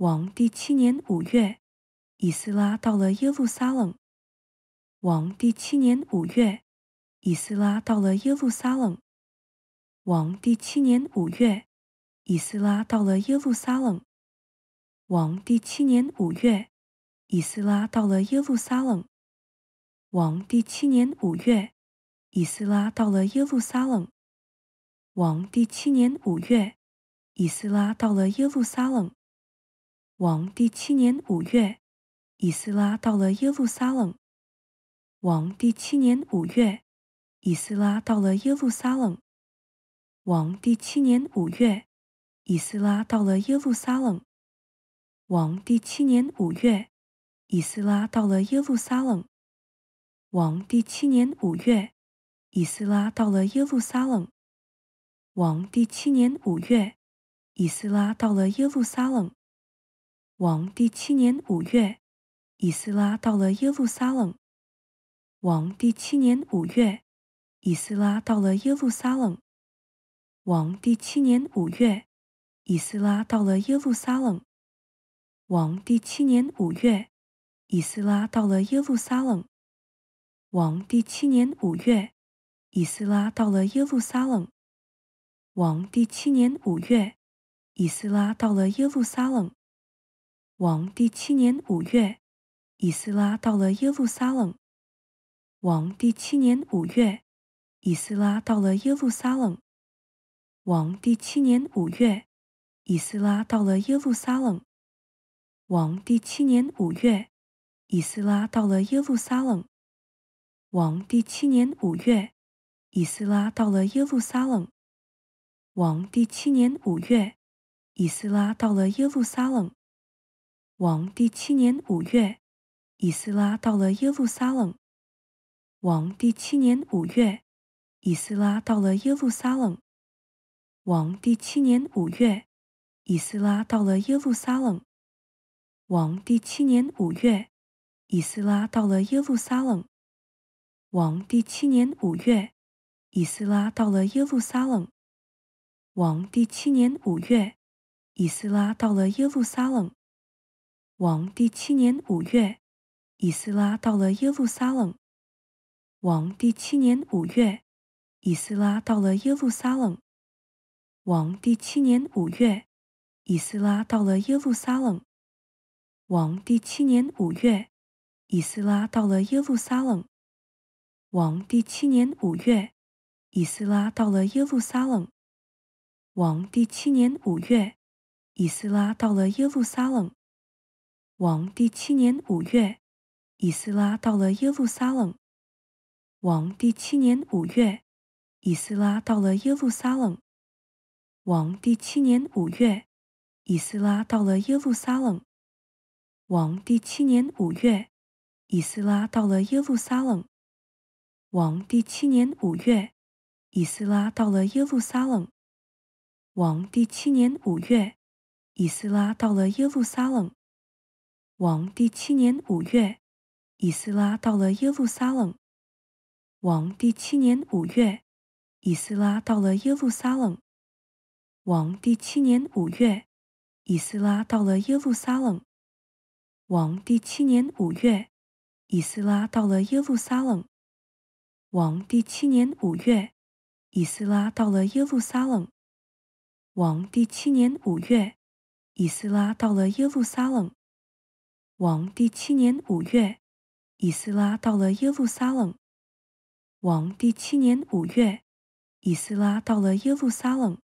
王第七年五月，以斯拉到了耶路撒冷。王第七年五月，以斯拉到了耶路撒冷。王第七年五月，以斯拉到了耶路撒冷。王第七年五月，以斯拉到了耶路撒冷。王第七年五月，以斯拉到了耶路撒冷。王第七年五月，以斯拉到了耶路撒冷。王第七年五月，以斯拉到了耶路撒冷。王第七年五月，以斯拉到了耶路撒冷。王第七年五月，以斯拉到了耶路撒冷。王第七年五月，以斯拉到了耶路撒冷。王第七年五月，以斯拉到了耶路撒冷。王第七年五月，以斯拉到了耶路撒冷。王第七年五月，以斯拉到了耶路撒冷。王第七年五月，以斯拉到了耶路撒冷。王第七年五月，以斯拉到了耶路撒冷。王第七年五月，以斯拉到了耶路撒冷。王第七年五月，以斯拉到了耶路撒冷。王第七年五月，以斯拉到了耶路撒冷。王第七年五月，以斯拉到了耶路撒冷。王第七年五月，以斯拉到了耶路撒冷。王第七年五月，以斯拉到了耶路撒冷。王第七年五月，以斯拉到了耶路撒冷。王第七年五月，以斯拉到了耶路撒冷。王第七年五月，以斯拉到了耶路撒冷。王第七年五月，以斯拉到了耶路撒冷。王第七年五月，以斯拉到了耶路撒冷。王第七年五月，以斯拉到了耶路撒冷。王第七年五月，以斯拉到了耶路撒冷。王第七年五月，以斯拉到了耶路撒冷。王第七年五月，以斯拉到了耶路撒冷。王第七年五月，以斯拉到了耶路撒冷。王第七年五月，以斯拉到了耶路撒冷。王第七年五月，以斯拉到了耶路撒冷。王第七年五月，以斯拉到了耶路撒冷。王第七年五月，以斯拉到了耶路撒冷。王第七年五月，以斯拉到了耶路撒冷。王第七年五月，以斯拉到了耶路撒冷。王第七年五月，以斯拉到了耶路撒冷。王第七年五月，以斯拉到了耶路撒冷。王第七年五月，以斯拉到了耶路撒冷。王第七年五月，以斯拉到了耶路撒冷。王第七年五月，以斯拉到了耶路撒冷。王第七年五月，以斯拉到了耶路撒冷。王第七年五月，以斯拉到了耶路撒冷。王第七年五月，以斯拉到了耶路撒冷。王第七年五月，以斯拉到了耶路撒冷。王第七年五月，以斯拉到了耶路撒冷。王第七年五月，以斯拉到了耶路撒冷。王第七年五月，以斯拉到了耶路撒冷。王第七年五月，以斯拉到了耶路撒冷。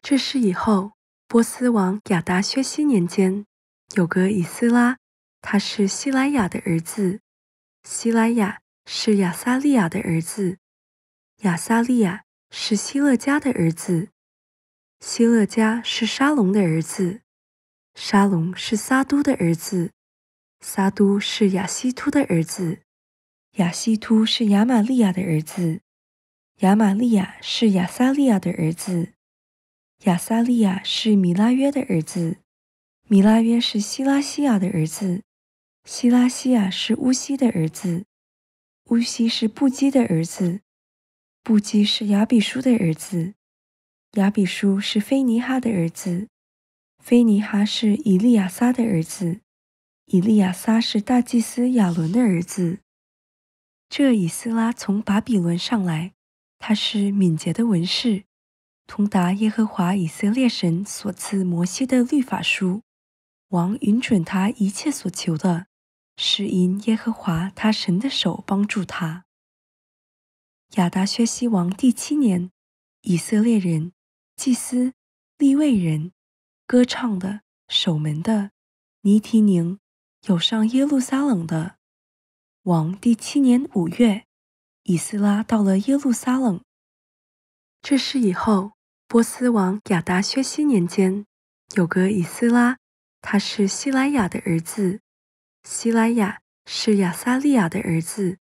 这事以后，波斯王亚达薛西年间，有个以斯拉，他是希莱雅的儿子，希莱雅是亚撒利亚的儿子，亚撒利亚是希勒家的儿子。希勒家是沙龙的儿子，沙龙是撒都的儿子，撒都是亚西突的儿子，亚西突是亚玛利亚的儿子，亚玛利亚是亚撒利亚的儿子，亚撒利亚是米拉约的儿子，米拉约是希拉西亚的儿子，希拉西亚是乌西的儿子，乌西是布基的儿子，布基是亚比书的儿子。亚比书是菲尼哈的儿子，菲尼哈是以利亚撒的儿子，以利亚撒是大祭司亚伦的儿子。这以斯拉从巴比伦上来，他是敏捷的文士，通达耶和华以色列神所赐摩西的律法书。王允准他一切所求的，是因耶和华他神的手帮助他。亚达薛西王第七年，以色列人。祭司利未人歌唱的，守门的尼提宁有上耶路撒冷的王。第七年五月，以斯拉到了耶路撒冷。这事以后，波斯王亚达薛西年间，有个以斯拉，他是希莱雅的儿子，希莱雅是亚撒利亚的儿子，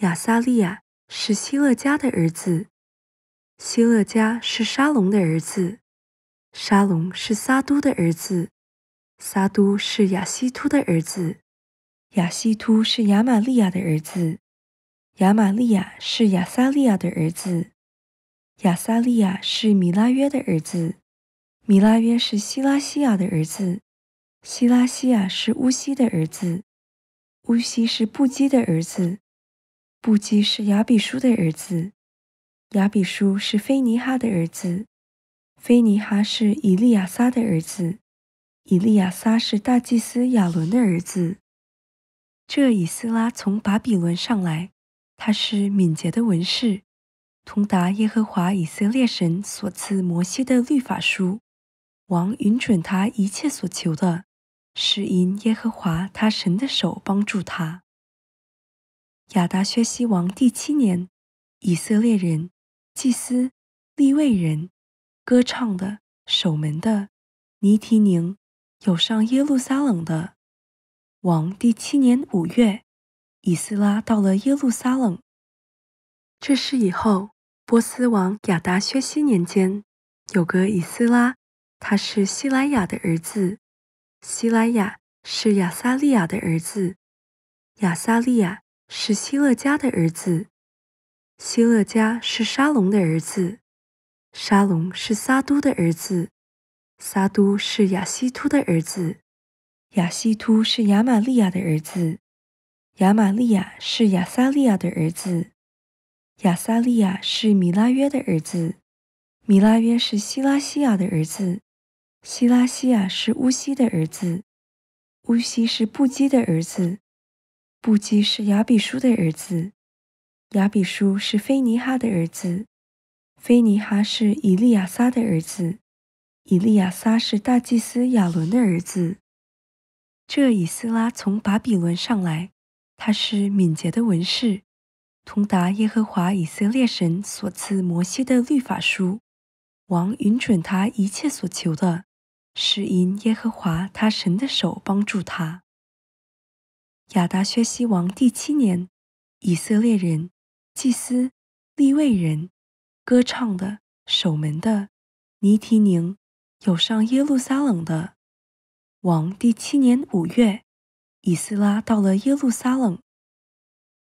亚撒利亚是希勒家的儿子。希勒加是沙龙的儿子，沙龙是撒都的儿子，撒都是亚西突的儿子，亚西突是亚玛利亚的儿子，亚玛利亚是亚撒利亚的儿子，亚撒利亚是米拉约的儿子，米拉约是希拉西亚的儿子，希拉西亚是乌西的儿子，乌西是布基的儿子，布基是亚比书的儿子。亚比书是菲尼哈的儿子，菲尼哈是以利亚撒的儿子，以利亚撒是大祭司亚伦的儿子。这以斯拉从巴比伦上来，他是敏捷的文士，通达耶和华以色列神所赐摩西的律法书。王允准他一切所求的，是因耶和华他神的手帮助他。亚达薛西王第七年，以色列人。祭司、立位人、歌唱的、守门的、尼提宁，有上耶路撒冷的。王第七年五月，以斯拉到了耶路撒冷。这是以后波斯王亚达薛西年间，有个以斯拉，他是希莱雅的儿子，希莱雅是亚撒利亚的儿子，亚撒利亚是希勒家的儿子。希勒家是沙龙的儿子，沙龙是撒都的儿子，撒都是亚西突的儿子，亚西突是亚玛利亚的儿子，亚玛利亚是亚撒利亚的儿子，亚撒利亚是米拉约的儿子，米拉约是希拉西亚的儿子，希拉西亚是乌西的儿子，乌西是布基的儿子，布基是亚比书的儿子。亚比叔是菲尼哈的儿子，菲尼哈是以利亚撒的儿子，以利亚撒是大祭司亚伦的儿子。这以斯拉从巴比伦上来，他是敏捷的文士，通达耶和华以色列神所赐摩西的律法书。王允准他一切所求的，是因耶和华他神的手帮助他。亚达薛西王第七年，以色列人。祭司、立位人、歌唱的、守门的、尼提宁，有上耶路撒冷的。王第七年五月，以斯拉到了耶路撒冷。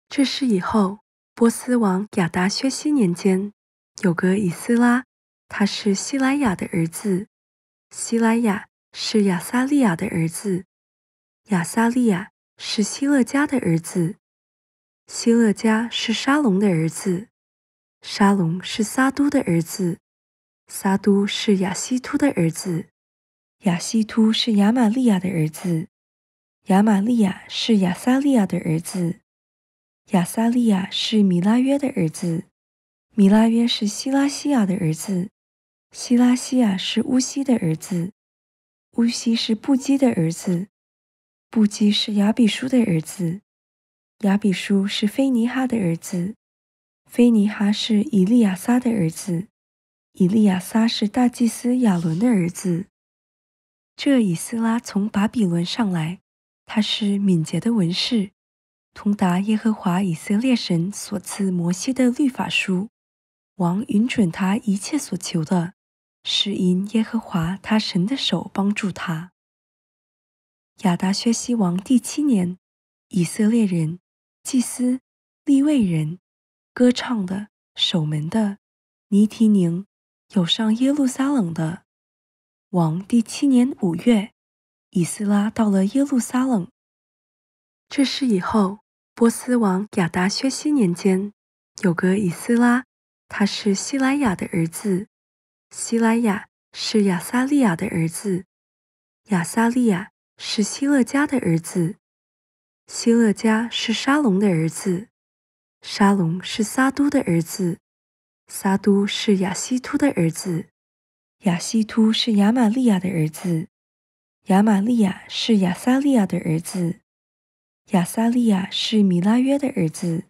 这是以后波斯王亚达薛西年间，有个以斯拉，他是希莱雅的儿子，希莱雅是亚撒利亚的儿子，亚撒利亚是希勒家的儿子。希勒加是沙龙的儿子，沙龙是撒都的儿子，撒都是亚西突的儿子，亚西突是亚玛利亚的儿子，亚玛利亚是亚撒利亚的儿子，亚撒利亚是米拉约的儿子，米拉约是希拉西亚的儿子，希拉西亚是乌西的儿子，乌西是布基的儿子，布基是亚比书的儿子。亚比叔是菲尼哈的儿子，菲尼哈是以利亚撒的儿子，以利亚撒是大祭司亚伦的儿子。这以斯拉从巴比伦上来，他是敏捷的文士，通达耶和华以色列神所赐摩西的律法书。王允准他一切所求的，是因耶和华他神的手帮助他。亚达薛西王第七年，以色列人。祭司利未人歌唱的，守门的尼提宁有上耶路撒冷的王。第七年五月，以斯拉到了耶路撒冷。这事以后，波斯王亚达薛西年间，有个以斯拉，他是希莱雅的儿子，希莱雅是亚撒利亚的儿子，亚撒利亚是希勒家的儿子。希勒家是沙龙的儿子，沙龙是撒都的儿子，撒都是亚西突的儿子，亚西突是亚玛利亚的儿子，亚玛利亚是亚撒利亚的儿子，亚撒利亚是米拉约的儿子，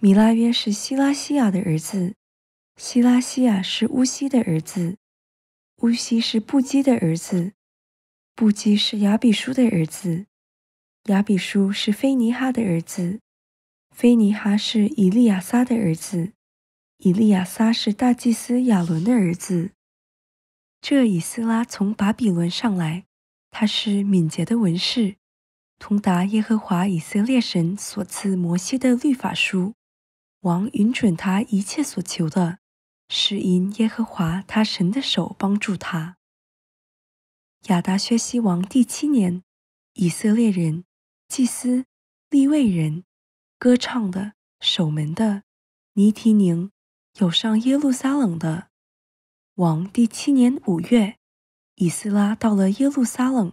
米拉约是希拉西亚的儿子，希拉西亚是乌西的儿子，乌西是布基的儿子，布基是亚比书的儿子。亚比书是菲尼哈的儿子，菲尼哈是以利亚撒的儿子，以利亚撒是大祭司亚伦的儿子。这以斯拉从巴比伦上来，他是敏捷的文士，通达耶和华以色列神所赐摩西的律法书。王允准他一切所求的，是因耶和华他神的手帮助他。亚达薛西王第七年，以色列人。祭司、立位人、歌唱的、守门的、尼提宁，有上耶路撒冷的。王第七年五月，以斯拉到了耶路撒冷。